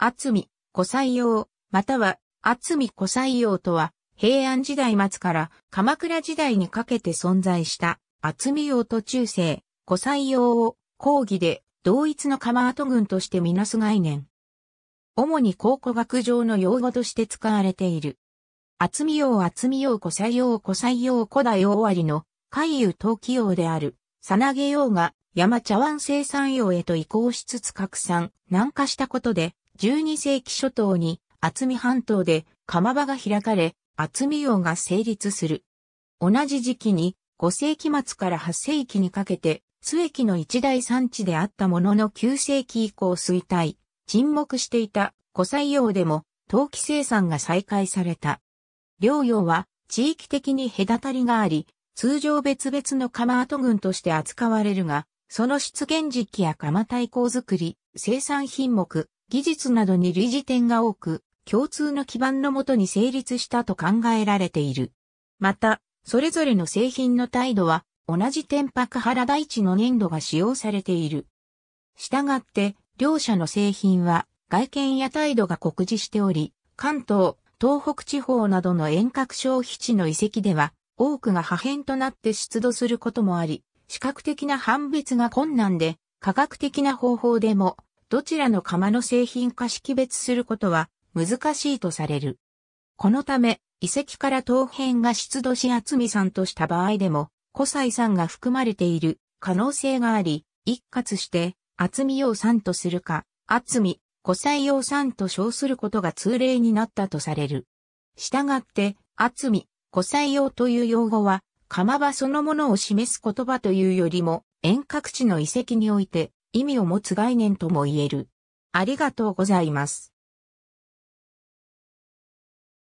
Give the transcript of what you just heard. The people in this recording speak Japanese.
厚み、古採用、または厚み古採用とは、平安時代末から鎌倉時代にかけて存在した厚み用と中世、古採用を講義で同一の鎌跡群としてみなす概念。主に考古学上の用語として使われている。厚み用厚み用古採用古採用古代終わりの海遊陶器用である、さなげ用が山茶碗生産用へと移行しつつ拡散、南下したことで、12世紀初頭に厚見半島で釜場が開かれ、厚見王が成立する。同じ時期に5世紀末から8世紀にかけて、須駅の一大産地であったものの9世紀以降衰退、沈黙していた古採用でも陶器生産が再開された。両用は地域的に隔たりがあり、通常別々の釜跡群として扱われるが、その出現時期や釜対抗作り、生産品目、技術などに類似点が多く、共通の基盤のもとに成立したと考えられている。また、それぞれの製品の態度は、同じ天白原大地の粘土が使用されている。したがって、両社の製品は、外見や態度が酷似しており、関東、東北地方などの遠隔消費地の遺跡では、多くが破片となって出土することもあり、視覚的な判別が困難で、科学的な方法でもどちらの釜の製品か識別することは難しいとされる。このため、遺跡から陶片が出土し厚みんとした場合でも、古祭んが含まれている可能性があり、一括して厚み用んとするか、厚み、古祭用んと称することが通例になったとされる。したがって、厚み、古祭用という用語は、釜場そのものを示す言葉というよりも、遠隔地の遺跡において、意味を持つ概念とも言える。ありがとうございます。